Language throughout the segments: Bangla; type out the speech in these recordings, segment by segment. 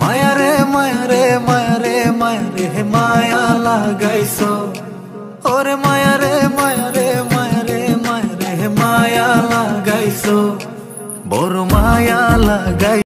মায়া রে মায়া রে মায়া রে মায়া রে মায়া লাগাইছ ওরে মায়া রে মায়া রে মায়া রে মায়া রে মায়া লাগাইছ বড় মায়া লাগাই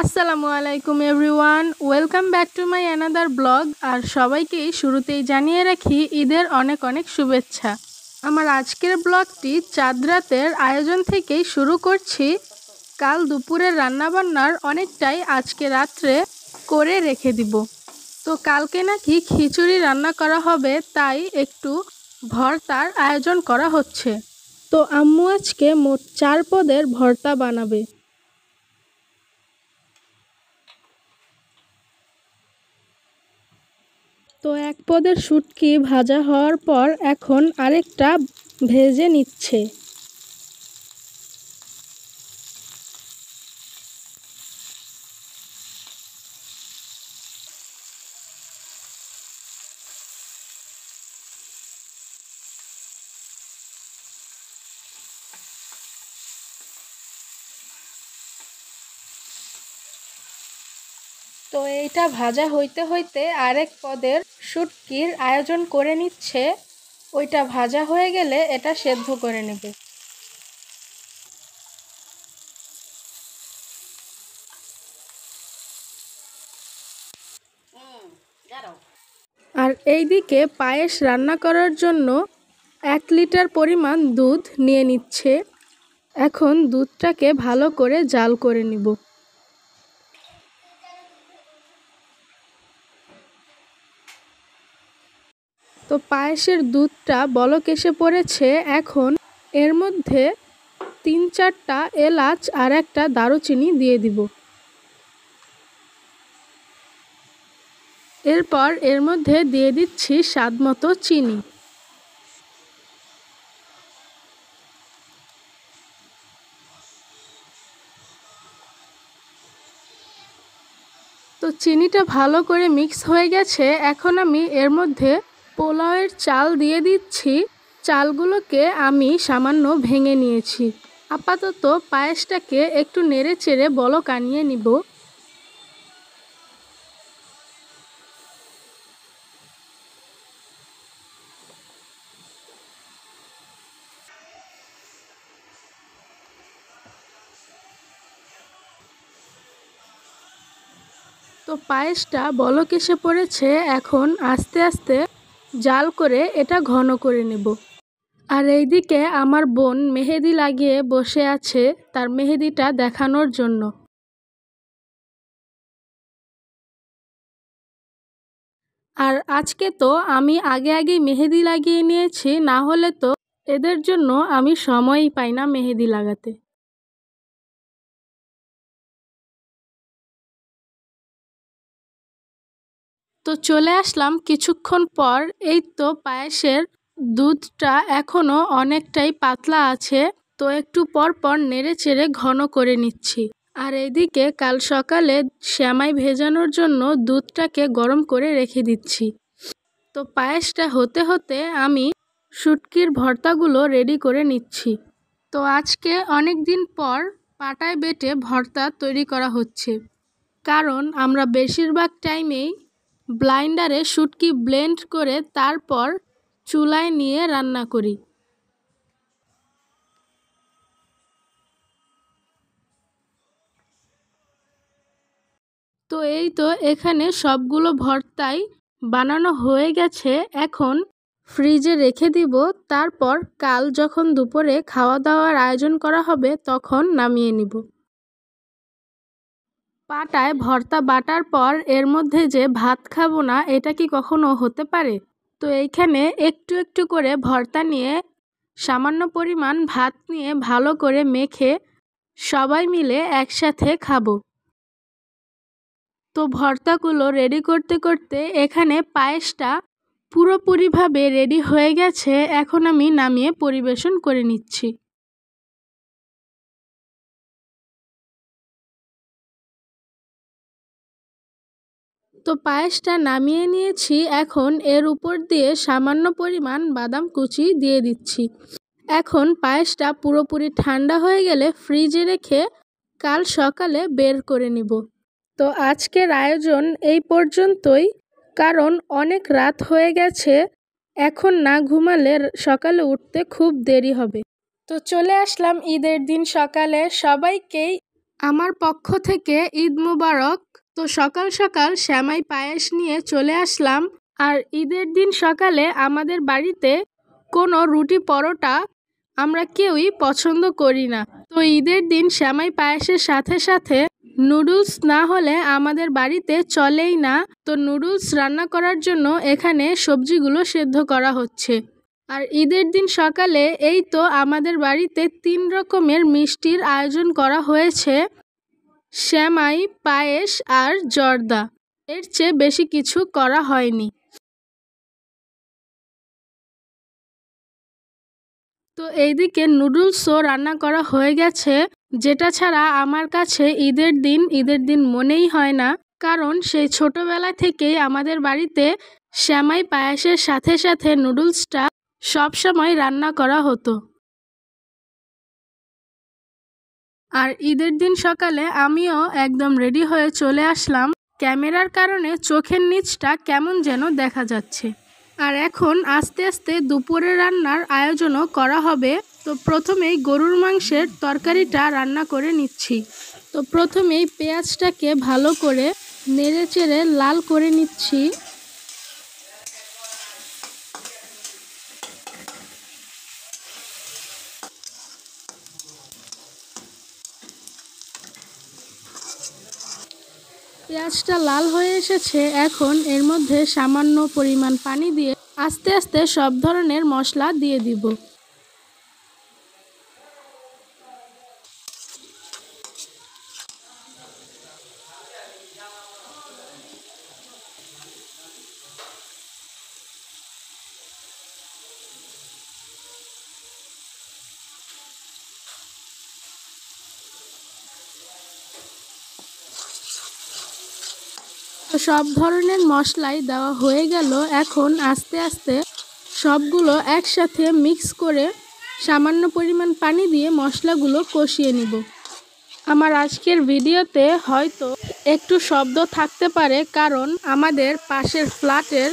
আসসালামু আলাইকুম everyone welcome back to my another blog আর সবাইকেই শুরুতেই জানিয়ে রাখি ঈদের অনেক অনেক শুভেচ্ছা আমার আজকের ব্লগটি চাঁদ রাতের আয়োজন থেকেই শুরু করছি কাল দুপুরের রান্নাবান্নার অনেকটাই আজকে রাত্রে করে রেখে দিব তো কালকে নাকি খিচুড়ি রান্না করা হবে তাই একটু ভর্তার আয়োজন করা হচ্ছে তো আম্মু আজকে মোট চার পদের ভর্তা বানাবে তো এক পদের সুটকি ভাজা হওয়ার পর এখন আরেকটা ভেজে নিচ্ছে তো এইটা ভাজা হইতে হইতে আরেক পদের শুটকির আয়োজন করে নিচ্ছে ওইটা ভাজা হয়ে গেলে এটা সেদ্ধ করে নেবে আর এই দিকে পায়েস রান্না করার জন্য এক লিটার পরিমাণ দুধ নিয়ে নিচ্ছে এখন দুধটাকে ভালো করে জাল করে নিব তো পায়েসের দুধটা বলক এসে পড়েছে এখন এর মধ্যে তিন চারটা এলাচ আর একটা দারুচিনি দিয়ে দিব এরপর এর মধ্যে দিয়ে দিচ্ছি স্বাদ মতো চিনি তো চিনিটা ভালো করে মিক্স হয়ে গেছে এখন আমি এর মধ্যে পোলাওয়ের চাল দিয়ে দিচ্ছি চালগুলোকে আমি সামান্য ভেঙে নিয়েছি আপাতত পায়েসটাকে একটু নেড়ে চেড়ে বলক আনিয়ে নিব তো পায়েসটা বলক এসে পড়েছে এখন আস্তে আস্তে জাল করে এটা ঘন করে নেব আর এইদিকে আমার বোন মেহেদি লাগিয়ে বসে আছে তার মেহেদিটা দেখানোর জন্য আর আজকে তো আমি আগে আগে মেহেদি লাগিয়ে নিয়েছি না হলে তো এদের জন্য আমি সময়ই পাই না মেহেদি লাগাতে তো চলে আসলাম কিছুক্ষণ পর এই তো পায়েসের দুধটা এখনও অনেকটাই পাতলা আছে তো একটু পর পর নেড়ে চেড়ে ঘন করে নিচ্ছি আর এদিকে কাল সকালে শ্যামাই ভেজানোর জন্য দুধটাকে গরম করে রেখে দিচ্ছি তো পায়েসটা হতে হতে আমি শুটকির ভর্তাগুলো রেডি করে নিচ্ছি তো আজকে অনেক দিন পর পাটায় বেটে ভর্তা তৈরি করা হচ্ছে কারণ আমরা বেশিরভাগ টাইমেই ব্লাইন্ডারে শুটকি ব্লেন্ড করে তারপর চুলায় নিয়ে রান্না করি তো এই তো এখানে সবগুলো ভর্তাই বানানো হয়ে গেছে এখন ফ্রিজে রেখে দিব তারপর কাল যখন দুপুরে খাওয়া দাওয়ার আয়োজন করা হবে তখন নামিয়ে নিব পাটায় ভর্তা বাটার পর এর মধ্যে যে ভাত খাবো না এটা কি কখনো হতে পারে তো এইখানে একটু একটু করে ভর্তা নিয়ে সামান্য পরিমাণ ভাত নিয়ে ভালো করে মেখে সবাই মিলে একসাথে খাবো তো ভর্তাগুলো রেডি করতে করতে এখানে পায়েসটা পুরোপুরিভাবে রেডি হয়ে গেছে এখন আমি নামিয়ে পরিবেশন করে নিচ্ছি তো পায়েসটা নামিয়ে নিয়েছি এখন এর উপর দিয়ে সামান্য পরিমাণ বাদাম কুচি দিয়ে দিচ্ছি এখন পায়েসটা পুরোপুরি ঠান্ডা হয়ে গেলে ফ্রিজে রেখে কাল সকালে বের করে নিব তো আজকের আয়োজন এই পর্যন্তই কারণ অনেক রাত হয়ে গেছে এখন না ঘুমালে সকালে উঠতে খুব দেরি হবে তো চলে আসলাম ঈদের দিন সকালে সবাইকেই আমার পক্ষ থেকে ঈদ মুবারক তো সকাল সকাল শ্যামাই পায়েস নিয়ে চলে আসলাম আর ঈদের দিন সকালে আমাদের বাড়িতে কোনো রুটি পরোটা আমরা কেউই পছন্দ করি না তো ঈদের দিন শ্যামাই পায়েসের সাথে সাথে নুডলস না হলে আমাদের বাড়িতে চলেই না তো নুডলস রান্না করার জন্য এখানে সবজিগুলো সেদ্ধ করা হচ্ছে আর ঈদের দিন সকালে এই তো আমাদের বাড়িতে তিন রকমের মিষ্টির আয়োজন করা হয়েছে শ্যামাই পায়েস আর জর্দা এর চেয়ে বেশি কিছু করা হয়নি তো এইদিকে নুডলসও রান্না করা হয়ে গেছে যেটা ছাড়া আমার কাছে ঈদের দিন ঈদের দিন মনেই হয় না কারণ সেই ছোটবেলা থেকেই আমাদের বাড়িতে শ্যামাই পায়েসের সাথে সাথে নুডলসটা সবসময় রান্না করা হতো আর ঈদের দিন সকালে আমিও একদম রেডি হয়ে চলে আসলাম ক্যামেরার কারণে চোখের নিচটা কেমন যেন দেখা যাচ্ছে আর এখন আস্তে আস্তে দুপুরে রান্নার আয়োজনও করা হবে তো প্রথমেই গরুর মাংসের তরকারিটা রান্না করে নিচ্ছি তো প্রথমেই পেঁয়াজটাকে ভালো করে নেড়ে চেড়ে লাল করে নিচ্ছি পেঁয়াজটা লাল হয়ে এসেছে এখন এর মধ্যে সামান্য পরিমাণ পানি দিয়ে আস্তে আস্তে সব ধরনের মশলা দিয়ে দিব সব ধরনের মশলাই দেওয়া হয়ে গেল এখন আস্তে আস্তে সবগুলো একসাথে মিক্স করে সামান্য পরিমাণ পানি দিয়ে মশলাগুলো কষিয়ে নিব আমার আজকের ভিডিওতে হয়তো একটু শব্দ থাকতে পারে কারণ আমাদের পাশের ফ্ল্যাটের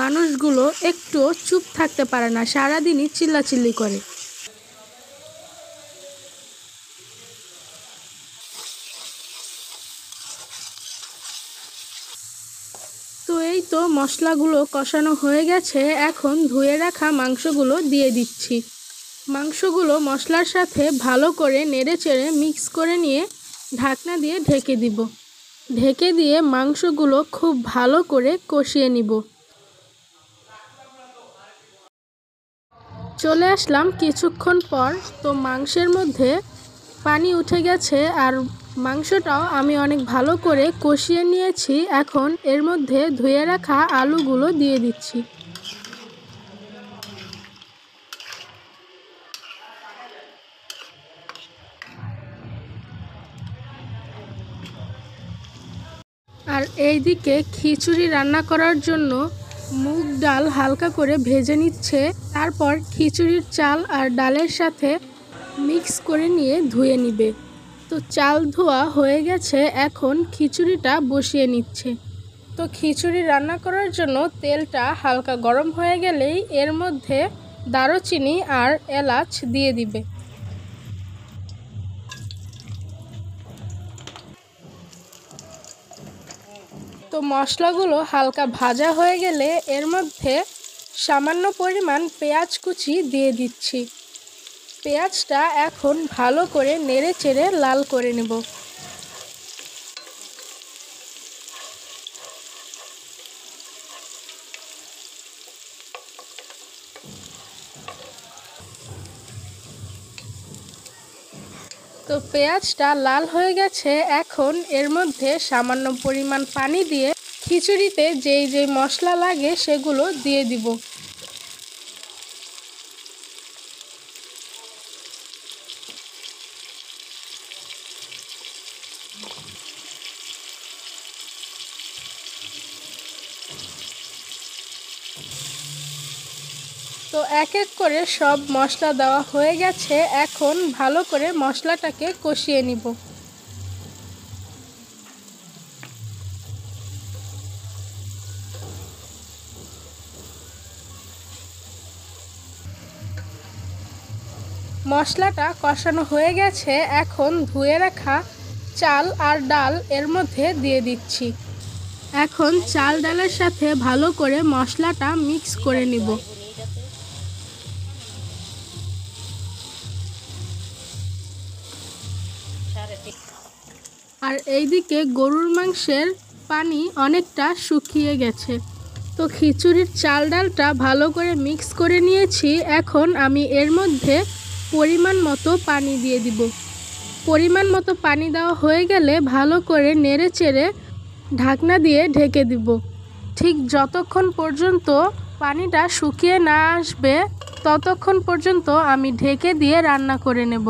মানুষগুলো একটু চুপ থাকতে পারে না সারাদিনই চিল্লাচিল্লি করে তো এই তো মশলাগুলো কষানো হয়ে গেছে এখন ধুয়ে রাখা মাংসগুলো দিয়ে দিচ্ছি মাংসগুলো মশলার সাথে ভালো করে নেড়েচেড়ে মিক্স করে নিয়ে ঢাকনা দিয়ে ঢেকে দিব ঢেকে দিয়ে মাংসগুলো খুব ভালো করে কষিয়ে নিব চলে আসলাম কিছুক্ষণ পর তো মাংসের মধ্যে পানি উঠে গেছে আর মাংসটাও আমি অনেক ভালো করে কষিয়ে নিয়েছি এখন এর মধ্যে ধুয়ে রাখা আলুগুলো দিয়ে দিচ্ছি আর এইদিকে খিচুড়ি রান্না করার জন্য মুগ ডাল হালকা করে ভেজে নিচ্ছে তারপর খিচুড়ির চাল আর ডালের সাথে মিক্স করে নিয়ে ধুয়ে নিবে তো চাল ধোয়া হয়ে গেছে এখন খিচুড়িটা বসিয়ে নিচ্ছে তো খিচুড়ি রান্না করার জন্য তেলটা হালকা গরম হয়ে গেলেই এর মধ্যে দারুচিনি আর এলাচ দিয়ে দিবে তো মশলাগুলো হালকা ভাজা হয়ে গেলে এর মধ্যে সামান্য পরিমাণ পেঁয়াজ কুচি দিয়ে দিচ্ছি পেঁয়াজটা এখন ভালো করে নেড়ে চেড়ে লাল করে নেব তো পেঁয়াজটা লাল হয়ে গেছে এখন এর মধ্যে সামান্য পরিমাণ পানি দিয়ে খিচুড়িতে যেই যেই মশলা লাগে সেগুলো দিয়ে দিব তো এক এক করে সব মশলা দেওয়া হয়ে গেছে এখন ভালো করে মশলাটাকে কষিয়ে নিব মশলাটা কষানো হয়ে গেছে এখন ধুয়ে রাখা চাল আর ডাল এর মধ্যে দিয়ে দিচ্ছি এখন চাল ডালের সাথে ভালো করে মশলাটা মিক্স করে নিব আর এইদিকে গরুর মাংসের পানি অনেকটা শুকিয়ে গেছে তো খিচুড়ির চাল ডালটা ভালো করে মিক্স করে নিয়েছি এখন আমি এর মধ্যে পরিমাণ মতো পানি দিয়ে দিব পরিমাণ মতো পানি দেওয়া হয়ে গেলে ভালো করে নেড়ে চেড়ে ঢাকনা দিয়ে ঢেকে দিব ঠিক যতক্ষণ পর্যন্ত পানিটা শুকিয়ে না আসবে ততক্ষণ পর্যন্ত আমি ঢেকে দিয়ে রান্না করে নেব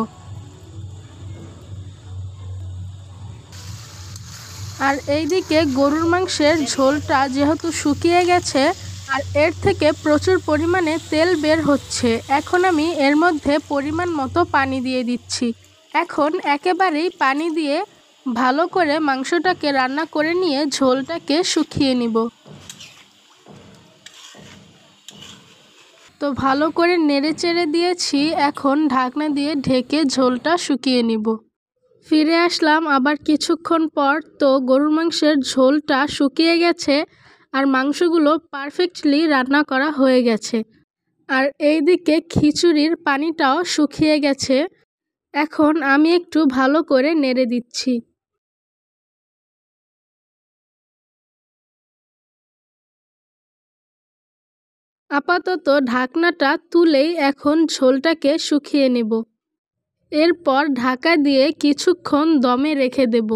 আর এই দিকে গরুর মাংসের ঝোলটা যেহেতু শুকিয়ে গেছে আর এর থেকে প্রচুর পরিমাণে তেল বের হচ্ছে এখন আমি এর মধ্যে পরিমাণ মতো পানি দিয়ে দিচ্ছি এখন একেবারেই পানি দিয়ে ভালো করে মাংসটাকে রান্না করে নিয়ে ঝোলটাকে শুকিয়ে নিব তো ভালো করে নেড়ে চেড়ে দিয়েছি এখন ঢাকনা দিয়ে ঢেকে ঝোলটা শুকিয়ে নিব ফিরে আসলাম আবার কিছুক্ষণ পর তো গরুর মাংসের ঝোলটা শুকিয়ে গেছে আর মাংসগুলো পারফেক্টলি রান্না করা হয়ে গেছে আর এই দিকে খিচুড়ির পানিটাও শুকিয়ে গেছে এখন আমি একটু ভালো করে নেড়ে দিচ্ছি আপাতত ঢাকনাটা তুলেই এখন ঝোলটাকে শুকিয়ে নেব এরপর ঢাকা দিয়ে কিছুক্ষণ দমে রেখে দেব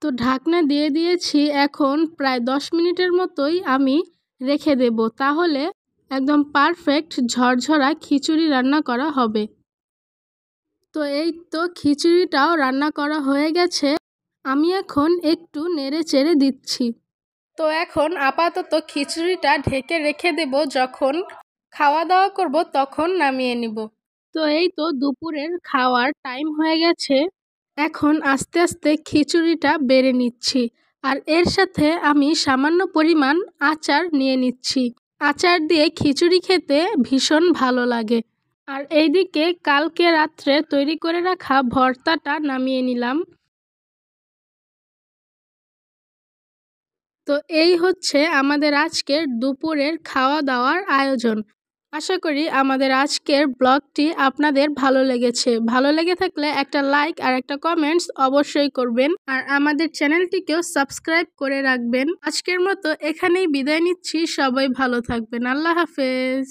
তো ঢাকনা দিয়ে দিয়েছি এখন প্রায় দশ মিনিটের মতোই আমি রেখে দেব তাহলে একদম পারফেক্ট ঝরঝরা খিচুড়ি রান্না করা হবে তো এই তো খিচুড়িটাও রান্না করা হয়ে গেছে আমি এখন একটু নেড়ে চেড়ে দিচ্ছি তো এখন আপাতত খিচুড়িটা ঢেকে রেখে দেব যখন খাওয়া দাওয়া করব তখন নামিয়ে নিব তো এই তো দুপুরের খাওয়ার টাইম হয়ে গেছে এখন আস্তে আস্তে খিচুড়িটা বেড়ে নিচ্ছি আর এর সাথে আমি সামান্য পরিমাণ আচার নিয়ে নিচ্ছি আচার দিয়ে খিচুড়ি খেতে ভীষণ ভালো লাগে আর এইদিকে কালকে রাত্রে তৈরি করে রাখা ভর্তাটা নামিয়ে নিলাম তো এই হচ্ছে আমাদের আজকের দুপুরের খাওয়া দাওয়ার আয়োজন আশা করি আমাদের আজকের ব্লগটি আপনাদের ভালো লেগেছে ভালো লেগে থাকলে একটা লাইক আর একটা কমেন্টস অবশ্যই করবেন আর আমাদের চ্যানেলটিকেও সাবস্ক্রাইব করে রাখবেন আজকের মতো এখানেই বিদায় নিচ্ছি সবাই ভালো থাকবেন আল্লাহ হাফেজ